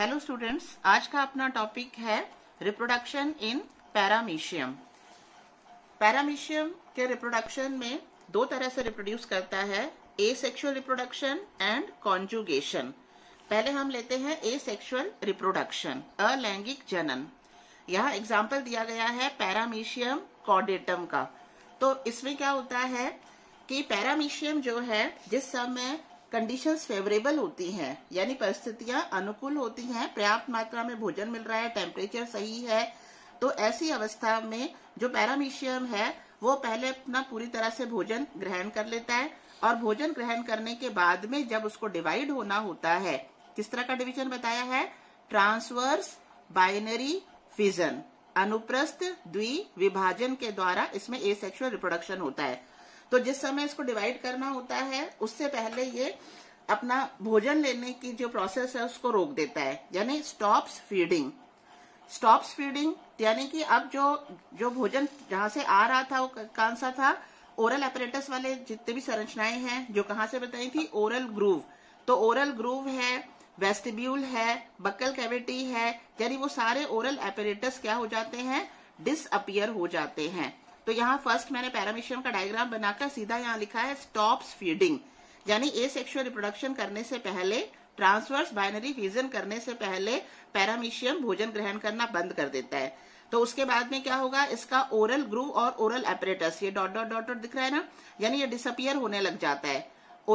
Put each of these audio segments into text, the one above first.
hello students आज का अपना टॉपिक है रिप्रोडक्शन इन पैरामीशियम पैरामीशियम के रिप्रोडक्शन में दो तरह से रिप्रोड्यूस करता है asexual reproduction and conjugation पहले हम लेते हैं ए सेक्शुअल रिप्रोडक्शन अलैंगिक जनन यहाँ एग्जाम्पल दिया गया है पैरामीशियम कॉडेटम का तो इसमें क्या होता है कि पैरामीशियम जो है जिस समय कंडीशंस फेवरेबल होती हैं यानी परिस्थितियां अनुकूल होती हैं पर्याप्त मात्रा में भोजन मिल रहा है टेम्परेचर सही है तो ऐसी अवस्था में जो पैरामीशियम है वो पहले अपना पूरी तरह से भोजन ग्रहण कर लेता है और भोजन ग्रहण करने के बाद में जब उसको डिवाइड होना होता है किस तरह का डिवीजन बताया है ट्रांसवर्स बाइनरी फिजन अनुप्रस्थ द्वि विभाजन के द्वारा इसमें ए सेक्सुअल रिप्रोडक्शन होता है तो जिस समय इसको डिवाइड करना होता है उससे पहले ये अपना भोजन लेने की जो प्रोसेस है उसको रोक देता है यानी स्टॉप्स फीडिंग स्टॉप्स फीडिंग यानी कि अब जो जो भोजन जहां से आ रहा था वो कौन सा था ओरल एपरेटस वाले जितने भी संरचनाएं हैं जो कहा से बताई थी ओरल ग्रूव तो ओरल ग्रूव है वेस्टिब्यूल है बक्कल कैविटी है यानी वो सारे ओरल एपरेटस क्या हो जाते हैं डिसअपियर हो जाते हैं तो यहाँ फर्स्ट मैंने पैरामिशियम का डायग्राम बनाकर सीधा यहाँ लिखा है स्टॉप्स फीडिंग यानी ए सेक्शुअल रिप्रोडक्शन करने से पहले ट्रांसवर्स बाइनरी फीजन करने से पहले पैरामिशियम भोजन ग्रहण करना बंद कर देता है तो उसके बाद में क्या होगा इसका ओरल ग्रू और ओरल एपरेटस ये डॉट डॉट डॉट डॉट दिख रहा है ना यानी ये डिसअपियर होने लग जाता है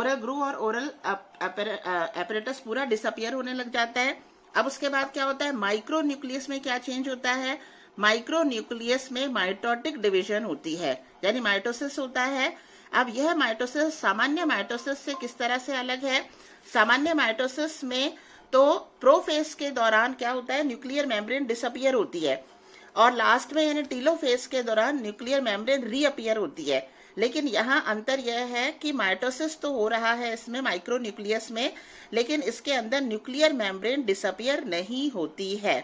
ओरल ग्रू और ओरल एपरेटस पूरा डिसअपियर होने लग जाता है अब उसके बाद क्या होता है माइक्रो न्यूक्लियस में क्या चेंज होता है माइक्रो न्यूक्लियस में माइटोटिक डिवीजन होती है यानी माइटोसिस होता है अब यह माइटोसिस सामान्य माइटोसिस से किस तरह से अलग है सामान्य माइटोसिस में तो प्रोफेस के दौरान क्या होता है न्यूक्लियर मेम्ब्रेन डिसअपियर होती है और लास्ट में यानी टीलोफेस के दौरान न्यूक्लियर मेम्ब्रेन रीअपियर होती है लेकिन यहाँ अंतर यह है कि माइटोसिस तो हो रहा है इसमें माइक्रो न्यूक्लियस में लेकिन इसके अंदर न्यूक्लियर मेम्ब्रेन डिसअपियर नहीं होती है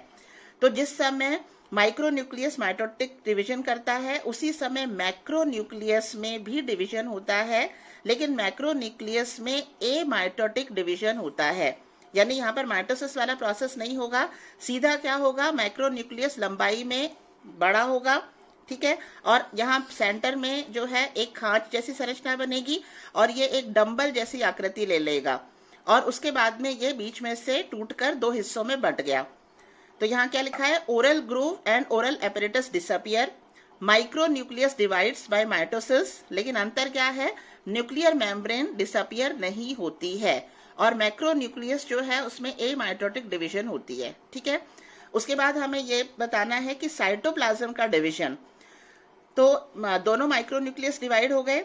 तो जिस समय माइक्रोन्यूक्लियस माइटोटिक डिवीजन करता है उसी समय मैक्रोन्यूक्लियस में भी डिवीजन होता है लेकिन मैक्रोन्यूक्लियस में ए माइटोटिक डिवीजन होता है यानी यहाँ पर माइटोसिस वाला प्रोसेस नहीं होगा सीधा क्या होगा माइक्रोन्यूक्लियस लंबाई में बड़ा होगा ठीक है और यहाँ सेंटर में जो है एक खांच जैसी संरचना बनेगी और ये एक डम्बल जैसी आकृति ले लेगा और उसके बाद में ये बीच में से टूटकर दो हिस्सों में बट गया तो यहाँ क्या लिखा है oral groove and oral apparatus disappear micronucleus divides by mitosis लेकिन अंतर क्या है न्यूक्लियर मेम्ब्रेन डिसअपियर नहीं होती है और माइक्रो न्यूक्लियस जो है उसमें ए माइटोटिक डिविजन होती है ठीक है उसके बाद हमें ये बताना है कि साइटोप्लाज्म का डिविजन तो दोनों माइक्रो न्यूक्लियस डिवाइड हो गए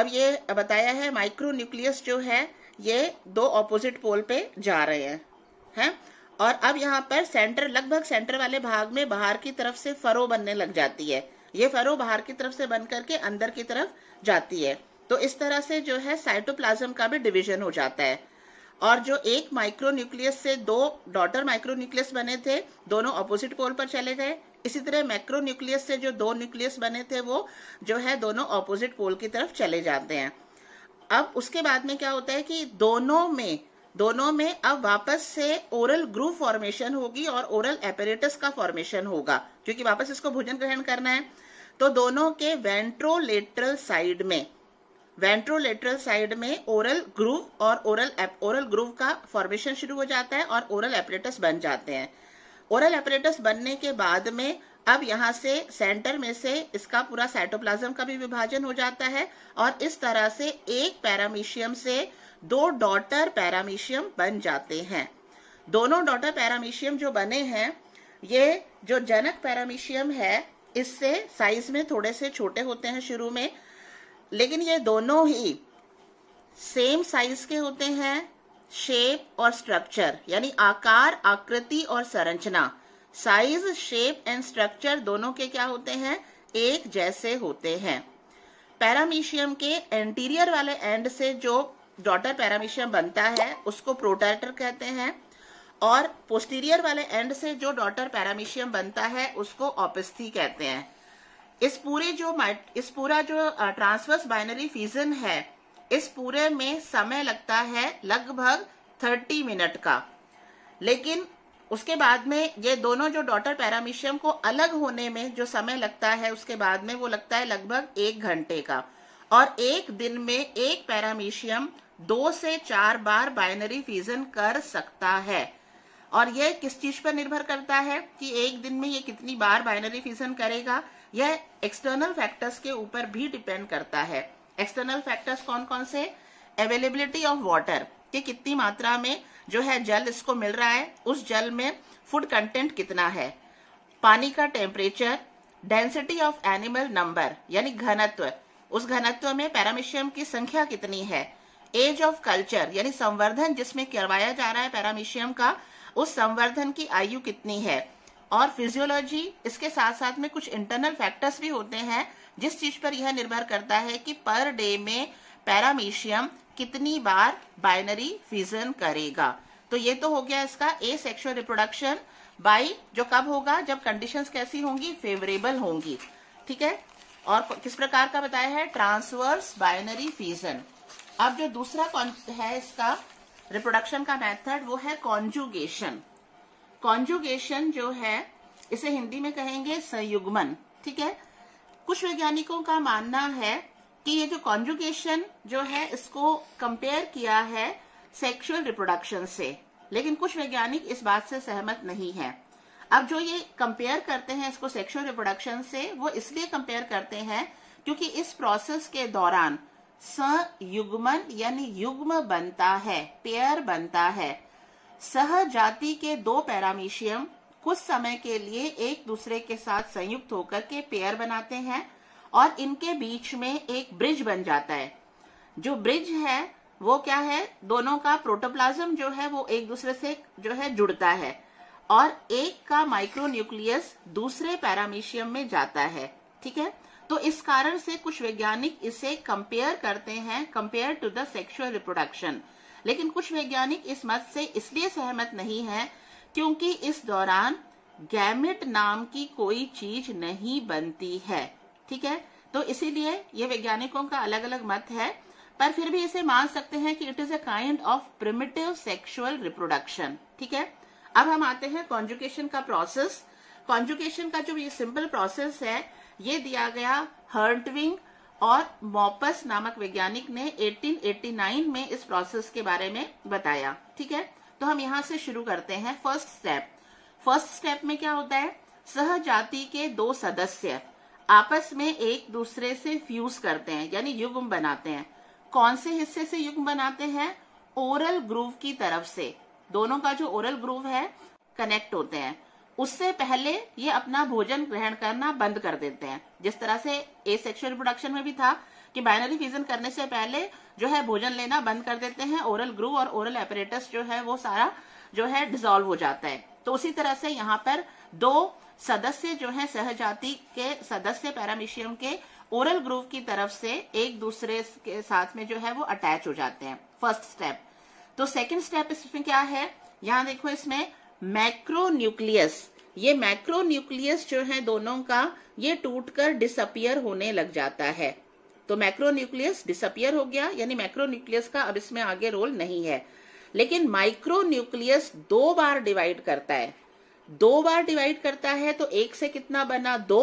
अब ये बताया है माइक्रो न्यूक्लियस जो है ये दो ऑपोजिट पोल पे जा रहे हैं हैं और अब यहाँ पर सेंटर लगभग सेंटर वाले भाग में बाहर की तरफ से फरो बनने लग जाती है ये फरो बाहर की तरफ से बन करके अंदर की तरफ जाती है तो इस तरह से जो है साइटोप्लाज्म का भी डिवीजन हो जाता है और जो एक माइक्रो न्यूक्लियस से दो डॉटर माइक्रो न्यूक्लियस बने थे दोनों ऑपोजिट पोल पर चले गए इसी तरह मैक्रो न्यूक्लियस से जो दो न्यूक्लियस बने थे वो जो है दोनों ऑपोजिट पोल की तरफ चले जाते हैं अब उसके बाद में क्या होता है कि दोनों में दोनों में अब वापस से ओरल ग्रुप फॉर्मेशन होगी और ओरल एपेरेटस का फॉर्मेशन होगा क्योंकि वापस इसको भोजन ग्रहण करना है तो दोनों के वेंट्रोलेटरल साइड में वेंट्रोलेटरल साइड में ओरल ग्रूव और ओरल ओरल ग्रूव का फॉर्मेशन शुरू हो जाता है और ओरल एपरेटस बन जाते हैं ओरल एपरेटस बनने के बाद में अब यहां से सेंटर में से इसका पूरा साइटोप्लाज्म का भी विभाजन हो जाता है और इस तरह से एक पैरामीशियम से दो डॉटर पैरामीशियम बन जाते हैं दोनों डॉटर पैरामीशियम जो बने हैं ये जो जनक पैरामीशियम है इससे साइज में थोड़े से छोटे होते हैं शुरू में लेकिन ये दोनों ही सेम साइज के होते हैं शेप और स्ट्रक्चर यानी आकार आकृति और संरचना साइज शेप एंड स्ट्रक्चर दोनों के क्या होते हैं एक जैसे होते हैं पैरामीशियम के एंटीरियर वाले एंड से जो डॉटर पैरामीशियम बनता है उसको प्रोटैक्टर कहते हैं और पोस्टीरियर वाले एंड से जो डॉटर पैरामीशियम बनता है उसको ऑपिस्थी कहते हैं इस पूरे जो इस पूरा जो ट्रांसवर्स बाइनरी फीजन है इस पूरे में समय लगता है लगभग थर्टी मिनट का लेकिन उसके बाद में ये दोनों जो डॉटर पैरामीशियम को अलग होने में जो समय लगता है उसके बाद में वो लगता है लगभग एक घंटे का और एक दिन में एक पैरामीशियम दो से चार बार बाइनरी फ्यूजन कर सकता है और यह किस चीज पर निर्भर करता है कि एक दिन में यह कितनी बार बाइनरी फ्यूजन करेगा यह एक्सटर्नल फैक्टर्स के ऊपर भी डिपेंड करता है एक्सटर्नल फैक्टर्स कौन कौन से अवेलेबिलिटी ऑफ वाटर कि कितनी मात्रा में जो है जल इसको मिल रहा है उस जल में फूड कंटेंट कितना है पानी का temperature density of animal number यानी घनत्व उस घनत्व में पैरामिशियम की संख्या कितनी है एज ऑफ कल्चर यानी संवर्धन जिसमें करवाया जा रहा है पैरामीशियम का उस संवर्धन की आयु कितनी है और फिजियोलॉजी इसके साथ साथ में कुछ इंटरनल फैक्टर्स भी होते हैं जिस चीज पर यह निर्भर करता है कि पर डे में पैरामीशियम कितनी बार बाइनरी फिजन करेगा तो ये तो हो गया इसका ए सेक्शुअल रिप्रोडक्शन बाई जो कब होगा जब कंडीशंस कैसी होंगी फेवरेबल होंगी ठीक है और किस प्रकार का बताया है ट्रांसवर्स बाइनरी फीजन अब जो दूसरा है इसका रिप्रोडक्शन का मेथड वो है कॉन्जुगेशन कॉन्जुगेशन जो है इसे हिंदी में कहेंगे संयुग्मन ठीक है कुछ वैज्ञानिकों का मानना है कि ये जो कॉन्जुगेशन जो है इसको कंपेयर किया है सेक्सुअल रिप्रोडक्शन से लेकिन कुछ वैज्ञानिक इस बात से सहमत नहीं है अब जो ये कंपेयर करते हैं इसको सेक्सुअल रिप्रोडक्शन से वो इसलिए कंपेयर करते हैं क्योंकि इस प्रोसेस के दौरान संयुग्मन यानी युग्म बनता है पेयर बनता है सह जाति के दो पैरामीशियम कुछ समय के लिए एक दूसरे के साथ संयुक्त होकर के पेयर बनाते हैं और इनके बीच में एक ब्रिज बन जाता है जो ब्रिज है वो क्या है दोनों का प्रोटोप्लाज्म जो है वो एक दूसरे से जो है जुड़ता है और एक का माइक्रोन्यूक्लियस दूसरे पैरामीशियम में जाता है ठीक है तो इस कारण से कुछ वैज्ञानिक इसे कंपेयर करते हैं compare to the sexual reproduction लेकिन कुछ वैज्ञानिक इस मत से इसलिए सहमत नहीं है क्योंकि इस दौरान गैमेट नाम की कोई चीज नहीं बनती है ठीक है तो इसीलिए ये वैज्ञानिकों का अलग अलग मत है पर फिर भी इसे मान सकते हैं कि it is a kind of primitive sexual reproduction ठीक है अब हम आते हैं कॉन्जुकेशन का प्रोसेस कॉन्जुकेशन का जो ये सिंपल प्रोसेस है ये दिया गया हर्टविंग और मॉपस नामक वैज्ञानिक ने 1889 में इस प्रोसेस के बारे में बताया ठीक है तो हम यहाँ से शुरू करते हैं फर्स्ट स्टेप फर्स्ट स्टेप में क्या होता है सहजाति के दो सदस्य आपस में एक दूसरे से फ्यूज करते हैं यानी युग्म बनाते हैं कौन से हिस्से से युग्म बनाते हैं ओरल ग्रूव की तरफ से दोनों का जो ओरल ग्रूव है कनेक्ट होते हैं उससे पहले ये अपना भोजन ग्रहण करना बंद कर देते हैं जिस तरह से ए सेक्शुअल रिप्रोडक्शन में भी था कि बाइनरी फ्यूजन करने से पहले जो है भोजन लेना बंद कर देते हैं ओरल ग्रू और ओरल एपरेटस जो है वो सारा जो है डिजोल्व हो जाता है तो उसी तरह से यहाँ पर दो सदस्य जो है सहजाति के सदस्य पैरामिशियम के ओरल ग्रूव की तरफ से एक दूसरे के साथ में जो है वो अटैच हो जाते हैं फर्स्ट स्टेप तो सेकंड स्टेप इसमें क्या है यहाँ देखो इसमें मैक्रोन्यूक्लियस ये मैक्रोन्यूक्लियस न्यूक्लियस जो है दोनों का ये टूटकर डिसअपियर होने लग जाता है तो मैक्रोन्यूक्लियस डिसअपियर हो गया यानी मैक्रोन्यूक्लियस न्यूक्लियस का अब इसमें आगे रोल नहीं है लेकिन माइक्रोन्यूक्लियस दो बार डिवाइड करता है दो बार डिवाइड करता है तो एक से कितना बना दो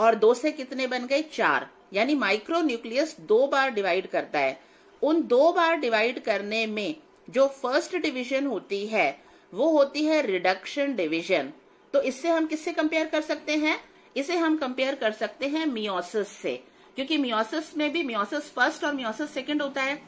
और दो से कितने बन गए चार यानी माइक्रोन्यूक्लियस दो बार डिवाइड करता है उन दो बार डिवाइड करने में जो फर्स्ट डिवीजन होती है वो होती है रिडक्शन डिवीजन तो इससे हम किससे कंपेयर कर सकते हैं इसे हम कंपेयर कर सकते हैं मियोसिस से क्योंकि मियोसिस में भी मियोसिस फर्स्ट और मियोसिस सेकंड होता है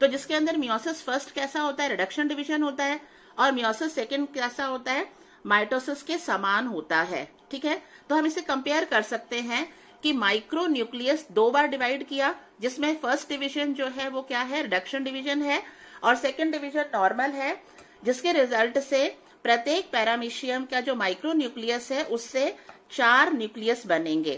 तो जिसके अंदर मियोसिस फर्स्ट कैसा होता है रिडक्शन डिवीजन होता है और मियोसिस सेकंड कैसा होता है माइटोसिस के समान होता है ठीक है तो हम इसे कंपेयर कर सकते हैं कि माइक्रो न्यूक्लियस दो बार डिवाइड किया जिसमें फर्स्ट डिवीजन जो है वो क्या है रिडक्शन डिवीजन है और सेकंड डिवीजन नॉर्मल है जिसके रिजल्ट से प्रत्येक पैरामीशियम का जो माइक्रो न्यूक्लियस है उससे चार न्यूक्लियस बनेंगे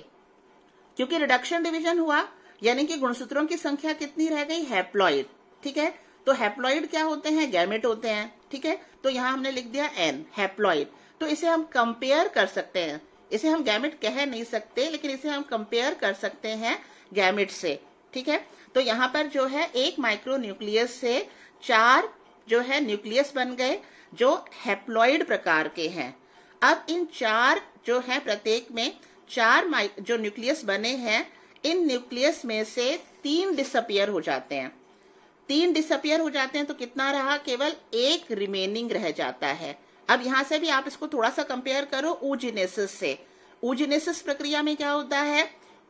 क्योंकि रिडक्शन डिवीजन हुआ यानी कि गुणसूत्रों की संख्या कितनी रह गई हैप्लॉइड ठीक है तो हैप्लॉइड क्या होते हैं गैमेट होते हैं ठीक है तो यहाँ हमने लिख दिया एन हैप्लॉइड तो इसे हम कंपेयर कर सकते हैं इसे हम गैमेट कह नहीं सकते लेकिन इसे हम कंपेयर कर सकते हैं गैमेट से ठीक है तो यहाँ पर जो है एक माइक्रो न्यूक्लियस से चार जो है न्यूक्लियस बन गए जो हैप्लॉइड प्रकार के हैं अब इन चार जो है प्रत्येक में चार जो न्यूक्लियस बने हैं इन न्यूक्लियस में से तीन डिसअपियर हो जाते हैं तीन डिसअपियर हो जाते हैं तो कितना रहा केवल एक रिमेनिंग रह जाता है अब यहां से भी आप इसको थोड़ा सा कंपेयर करो ऊजिनेसिस से ऊजिनेसिस प्रक्रिया में क्या होता है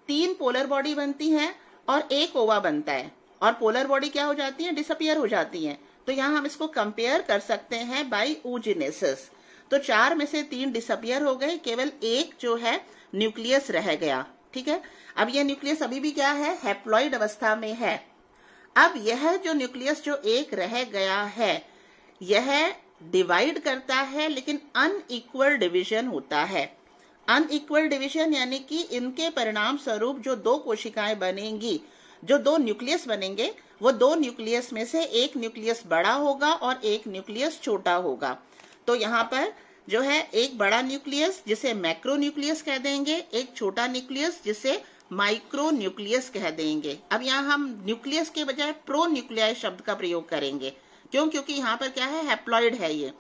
तीन पोलर बॉडी बनती हैं और एक ओवा बनता है और पोलर बॉडी क्या हो जाती है डिसअपियर हो जाती है तो यहाँ हम इसको कंपेयर कर सकते हैं बाय ऊजिनेसिस तो चार में से तीन डिसअपियर हो गए केवल एक जो है न्यूक्लियस रह गया ठीक है अब यह न्यूक्लियस अभी भी क्या है हेप्लॉइड अवस्था में है अब यह जो न्यूक्लियस जो एक रह गया है यह डिवाइड करता है लेकिन अनइक्वल डिवीजन होता है अनइक्वल डिवीजन यानी कि इनके परिणाम स्वरूप जो दो कोशिकाएं बनेंगी जो दो न्यूक्लियस बनेंगे वो दो न्यूक्लियस में से एक न्यूक्लियस बड़ा होगा और एक न्यूक्लियस छोटा होगा तो यहाँ पर जो है एक बड़ा न्यूक्लियस जिसे मैक्रो न्यूक्लियस कह देंगे एक छोटा न्यूक्लियस जिसे माइक्रो न्यूक्लियस कह देंगे अब यहाँ हम न्यूक्लियस के बजाय प्रो न्यूक्लियाई शब्द का प्रयोग करेंगे क्यों क्योंकि यहाँ पर क्या है हैप्लॉइड है ये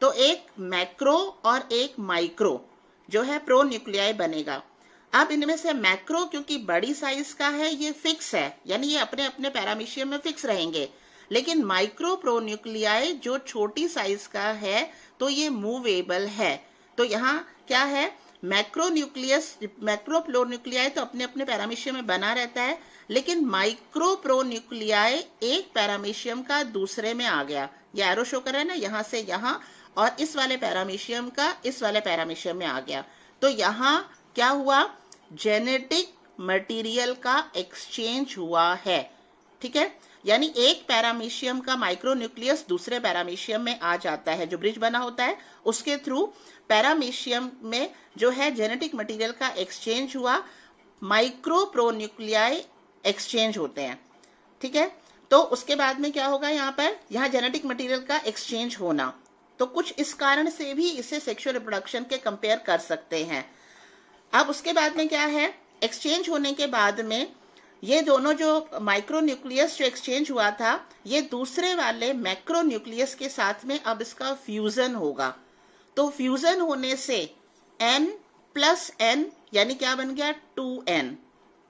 तो एक मैक्रो और एक माइक्रो जो है प्रो न्यूक्लियाई बनेगा अब इनमें से मैक्रो क्योंकि बड़ी साइज का है ये फिक्स है यानी ये अपने अपने पैरामीशियम में फिक्स रहेंगे लेकिन माइक्रो प्रोन्यूक्लियाई जो छोटी साइज का है तो ये मूवेबल है तो यहाँ क्या है मैक्रो न्यूक्लियस मैक्रो प्रोन्यूक्लियाई तो अपने अपने पैरामीशियम में बना रहता है लेकिन माइक्रो प्रोन्यूक्लियाई एक पैरामीशियम का दूसरे में आ गया ये एरो शो कर रहा है ना यहाँ से यहाँ और इस वाले पैरामीशियम का इस वाले पैरामीशियम में आ गया तो यहाँ क्या हुआ जेनेटिक मटेरियल का एक्सचेंज हुआ है ठीक है यानी एक पैरामीशियम का माइक्रो न्यूक्लियस दूसरे पैरामीशियम में आ जाता है जो ब्रिज बना होता है उसके थ्रू पैरामीशियम में जो है जेनेटिक मटेरियल का एक्सचेंज हुआ माइक्रो एक्सचेंज होते हैं ठीक है तो उसके बाद में क्या होगा यहाँ पर यहाँ जेनेटिक मटेरियल का एक्सचेंज होना तो कुछ इस कारण से भी इसे सेक्सुअल रिप्रोडक्शन के कंपेयर कर सकते हैं अब उसके बाद में क्या है एक्सचेंज होने के बाद में ये दोनों जो माइक्रो न्यूक्लियस जो एक्सचेंज हुआ था ये दूसरे वाले मैक्रो न्यूक्लियस के साथ में अब इसका फ्यूजन होगा तो फ्यूजन होने से एन प्लस एन यानी क्या बन गया टू एन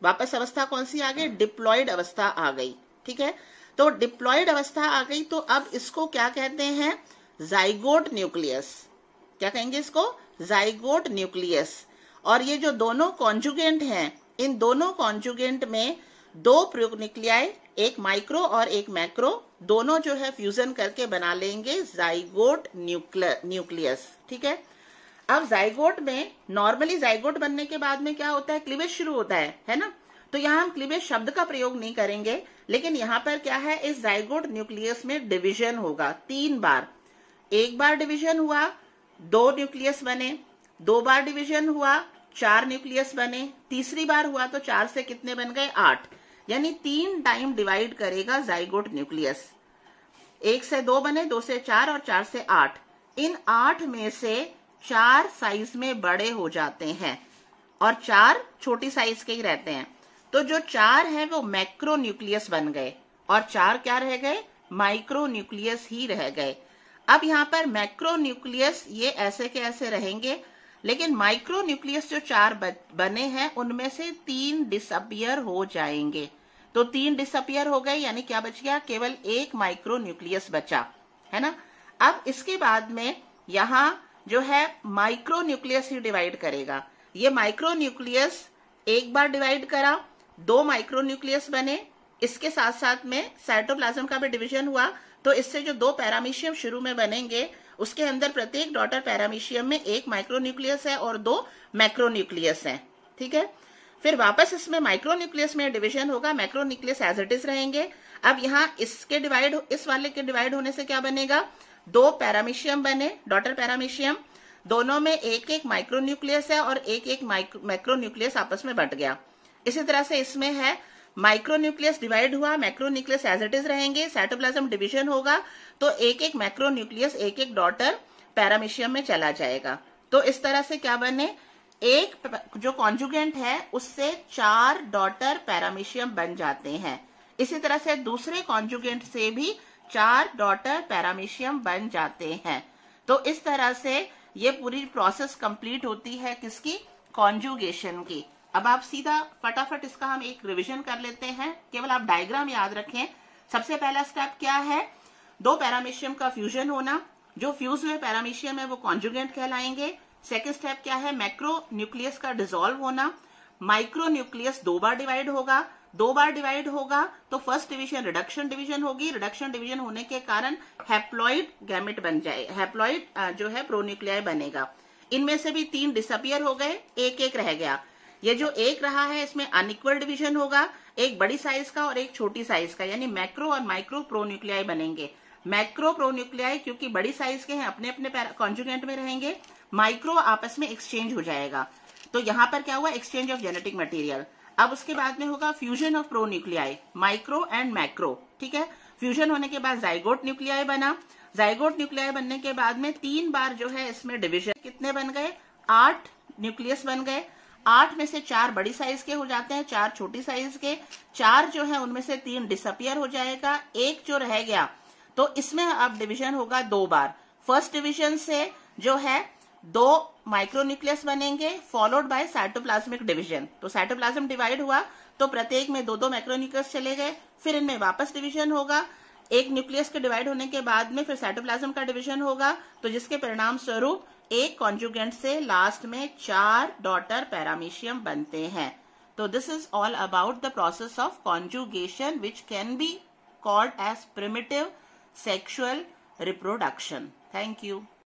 वापस अवस्था कौन सी आ गई डिप्लॉयड अवस्था आ गई ठीक है तो डिप्लॉयड अवस्था आ गई तो अब इसको क्या कहते हैं जाइगोट न्यूक्लियस क्या कहेंगे इसको जाइगोट न्यूक्लियस और ये जो दोनों कॉन्जुगेंट हैं इन दोनों कॉन्जुगेंट में दो प्रयोग निकलियाए एक माइक्रो और एक मैक्रो दोनों जो है फ्यूजन करके बना लेंगे जाइगोट न्यूक्लियस ठीक है अब जाइगोट में नॉर्मली जाइगोट बनने के बाद में क्या होता है क्लिवेज शुरू होता है है ना तो यहाँ हम क्लिवेज शब्द का प्रयोग नहीं करेंगे लेकिन यहाँ पर क्या है इस जाइगोट न्यूक्लियस में डिविजन होगा तीन बार एक बार डिविजन हुआ दो न्यूक्लियस बने दो बार डिवीजन हुआ चार न्यूक्लियस बने तीसरी बार हुआ तो चार से कितने बन गए आठ यानी तीन टाइम डिवाइड करेगा जाइगोट न्यूक्लियस एक से दो बने दो से चार और चार से आठ इन आठ में से चार साइज में बड़े हो जाते हैं और चार छोटी साइज के ही रहते हैं तो जो चार है वो मैक्रो न्यूक्लियस बन गए और चार क्या रह गए माइक्रो न्यूक्लियस ही रह गए अब यहां पर मैक्रो न्यूक्लियस ये ऐसे के ऐसे रहेंगे लेकिन माइक्रो न्यूक्लियस जो चार बने हैं उनमें से तीन डिसअपियर हो जाएंगे तो तीन डिसअपियर हो गए यानी क्या बच गया केवल एक माइक्रो न्यूक्लियस बचा है ना अब इसके बाद में यहां जो है माइक्रो न्यूक्लियस ही डिवाइड करेगा ये माइक्रो न्यूक्लियस एक बार डिवाइड करा दो माइक्रो न्यूक्लियस बने इसके साथ साथ में साइटोप्लाज्म का भी डिवीजन हुआ तो इससे जो दो पैरामीशियम शुरू में बनेंगे उसके अंदर प्रत्येक डॉटर पैरामीशियम में एक माइक्रोन्यूक्लियस है और दो मैक्रोन्यूक्लियस है ठीक है फिर वापस इसमें माइक्रोन्यूक्लियस में डिविजन होगा माइक्रोन्यूक्लियस एज इट इज रहेंगे अब यहाँ इसके डिवाइड इस वाले के डिवाइड होने से क्या बनेगा दो पैरामीशियम बने डॉटर पैरामीशियम दोनों में एक एक माइक्रोन्यूक्लियस है और एक एक माइक्रोन्यूक्लियस आपस में बट गया इसी तरह से इसमें है माइक्रो न्यूक्लियस डिवाइड हुआ macronucleus as it is रहेंगे साइटोप्लाज्म डिविजन होगा तो एक एक मैक्रो न्यूक्लियस एक एक डॉटर पैरामिशियम में चला जाएगा तो इस तरह से क्या बने एक जो कॉन्जुगेंट है उससे चार डॉटर पैरामिशियम बन जाते हैं इसी तरह से दूसरे कॉन्जुगेंट से भी चार डॉटर पैरामिशियम बन जाते हैं तो इस तरह से ये पूरी प्रोसेस कंप्लीट होती है किसकी कॉन्जुगेशन की अब आप सीधा फटाफट इसका हम एक रिविजन कर लेते हैं केवल आप डायग्राम याद रखें सबसे पहला स्टेप क्या है दो पैरामीशियम का फ्यूजन होना जो फ्यूज हुए पैरामीशियम है वो कॉन्जुगेंट कहलाएंगे सेकेंड स्टेप क्या है मैक्रो न्यूक्लियस का डिजोल्व होना माइक्रो न्यूक्लियस दो बार डिवाइड होगा दो बार डिवाइड होगा तो फर्स्ट डिवीजन रिडक्शन डिवीजन होगी रिडक्शन डिवीजन होने के कारण हैप्लॉइड गैमेट बन जाए हैप्लॉइड जो है प्रोन्यूक्लियाई बनेगा इनमें से भी तीन डिसअपियर हो गए एक एक रह गया ये जो एक रहा है इसमें अनइक्वल डिविजन होगा एक बड़ी साइज का और एक छोटी साइज का यानी मैक्रो और माइक्रो प्रोन्यूक्लियाई बनेंगे मैक्रो प्रोन्यूक्लियाई क्योंकि बड़ी साइज के हैं अपने अपने कॉन्जुगेंट में रहेंगे माइक्रो आपस में एक्सचेंज हो जाएगा तो यहाँ पर क्या हुआ एक्सचेंज ऑफ जेनेटिक मटेरियल अब उसके बाद में होगा fusion of pronuclei micro and macro ठीक है फ्यूजन होने के बाद जाइगोट न्यूक्लियाई बना जाइगोट न्यूक्लियाई बनने के बाद में तीन बार जो है इसमें डिविजन कितने बन गए आठ न्यूक्लियस बन गए आठ में से चार बड़ी साइज के हो जाते हैं चार छोटी साइज के चार जो है उनमें से तीन डिसअपियर हो जाएगा एक जो रह गया तो इसमें अब डिवीजन होगा दो बार फर्स्ट डिवीजन से जो है दो माइक्रोन्यूक्लियस बनेंगे फॉलोड बाय साइटोप्लाज्मिक डिवीजन तो साइटोप्लाज्म डिवाइड हुआ तो प्रत्येक में दो दो माइक्रोन्यूक्लियस चले गए फिर इनमें वापस डिवीजन होगा एक न्यूक्लियस के डिवाइड होने के बाद में फिर साइटोप्लाज्म का डिवीजन होगा तो जिसके परिणाम स्वरूप एक कॉन्जुगेंट से लास्ट में चार डॉटर पैरामीशियम बनते हैं तो this is all about the process of conjugation which can be called as primitive sexual reproduction thank you